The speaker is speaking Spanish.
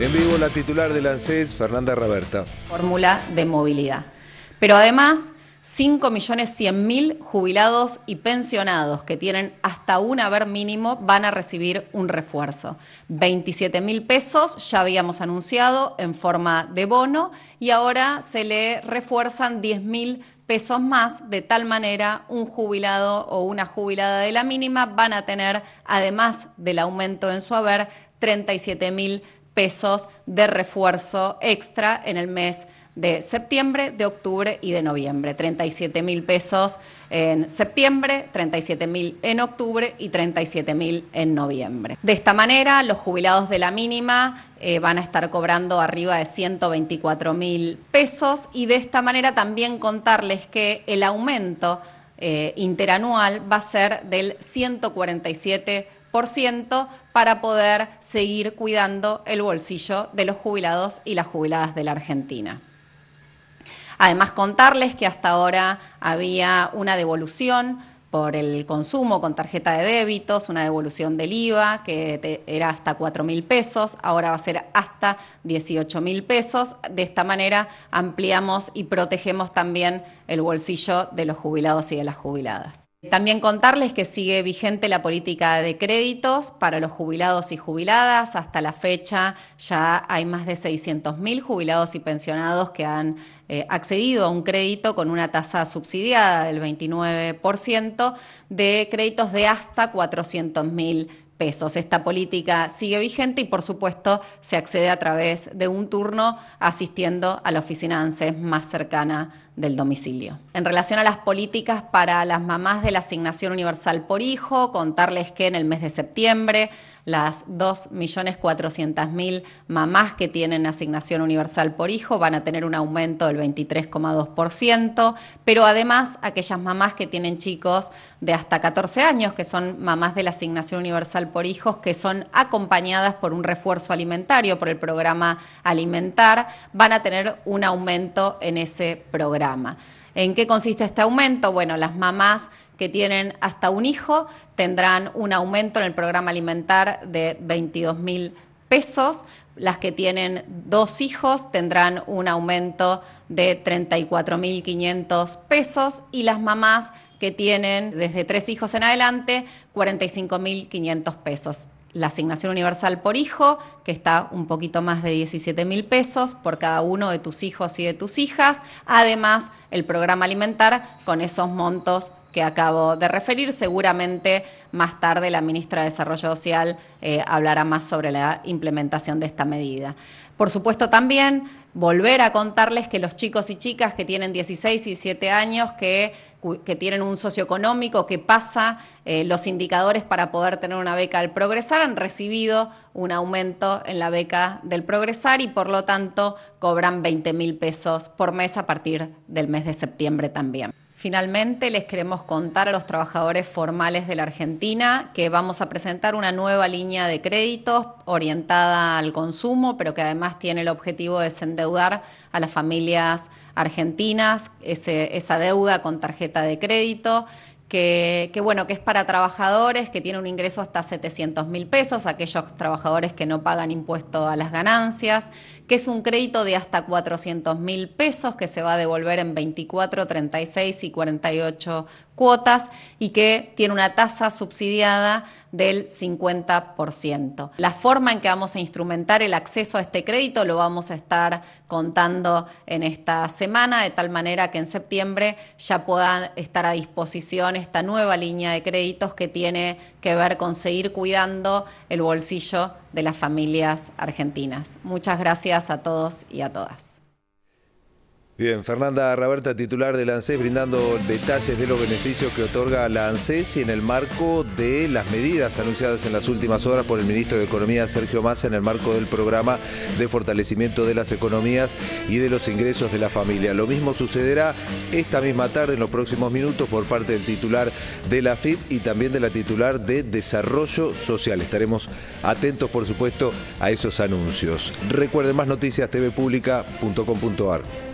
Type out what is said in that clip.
En vivo la titular del ANSES, Fernanda Roberta. Fórmula de movilidad. Pero además, 5.100.000 jubilados y pensionados que tienen hasta un haber mínimo van a recibir un refuerzo. 27.000 pesos ya habíamos anunciado en forma de bono y ahora se le refuerzan 10.000 pesos más, de tal manera un jubilado o una jubilada de la mínima van a tener, además del aumento en su haber, 37.000 pesos pesos de refuerzo extra en el mes de septiembre, de octubre y de noviembre. 37 mil pesos en septiembre, 37 mil en octubre y 37 mil en noviembre. De esta manera, los jubilados de la mínima eh, van a estar cobrando arriba de 124 mil pesos y de esta manera también contarles que el aumento eh, interanual va a ser del 147% para poder seguir cuidando el bolsillo de los jubilados y las jubiladas de la Argentina. Además, contarles que hasta ahora había una devolución por el consumo con tarjeta de débitos, una devolución del IVA que era hasta 4 mil pesos, ahora va a ser hasta 18 mil pesos. De esta manera ampliamos y protegemos también el bolsillo de los jubilados y de las jubiladas. También contarles que sigue vigente la política de créditos para los jubilados y jubiladas. Hasta la fecha ya hay más de 600.000 jubilados y pensionados que han eh, accedido a un crédito con una tasa subsidiada del 29% de créditos de hasta 400.000 esta política sigue vigente y, por supuesto, se accede a través de un turno asistiendo a la oficina ANSES más cercana del domicilio. En relación a las políticas para las mamás de la asignación universal por hijo, contarles que en el mes de septiembre las 2.400.000 mamás que tienen asignación universal por hijo van a tener un aumento del 23,2%, pero además aquellas mamás que tienen chicos de hasta 14 años, que son mamás de la asignación universal por hijos, que son acompañadas por un refuerzo alimentario, por el programa Alimentar, van a tener un aumento en ese programa. ¿En qué consiste este aumento? Bueno, las mamás que tienen hasta un hijo tendrán un aumento en el programa alimentar de 22 mil pesos, las que tienen dos hijos tendrán un aumento de 34.500 pesos y las mamás que tienen desde tres hijos en adelante mil 45.500 pesos la asignación universal por hijo, que está un poquito más de 17 mil pesos por cada uno de tus hijos y de tus hijas. Además, el programa alimentar con esos montos que acabo de referir. Seguramente más tarde la ministra de Desarrollo Social eh, hablará más sobre la implementación de esta medida. Por supuesto, también volver a contarles que los chicos y chicas que tienen 16 y 7 años, que, tienen un socioeconómico, que pasa eh, los indicadores para poder tener una beca del progresar, han recibido un aumento en la beca del progresar y por lo tanto cobran 20 mil pesos por mes a partir del mes de septiembre también. Finalmente, les queremos contar a los trabajadores formales de la Argentina que vamos a presentar una nueva línea de créditos orientada al consumo, pero que además tiene el objetivo de desendeudar a las familias argentinas esa deuda con tarjeta de crédito que, bueno, que es para trabajadores que tienen un ingreso hasta 700 mil pesos, aquellos trabajadores que no pagan impuesto a las ganancias, que es un crédito de hasta 400 mil pesos que se va a devolver en 24, 36 y 48 cuotas y que tiene una tasa subsidiada del 50%. La forma en que vamos a instrumentar el acceso a este crédito lo vamos a estar contando en esta semana, de tal manera que en septiembre ya pueda estar a disposición esta nueva línea de créditos que tiene que ver con seguir cuidando el bolsillo de las familias argentinas. Muchas gracias a todos y a todas. Bien, Fernanda Raberta, titular de la ANSES, brindando detalles de los beneficios que otorga la ANSES y en el marco de las medidas anunciadas en las últimas horas por el ministro de Economía, Sergio Massa, en el marco del programa de fortalecimiento de las economías y de los ingresos de la familia. Lo mismo sucederá esta misma tarde, en los próximos minutos, por parte del titular de la FIP y también de la titular de Desarrollo Social. Estaremos atentos, por supuesto, a esos anuncios. Recuerden más noticias tvpublica.com.ar.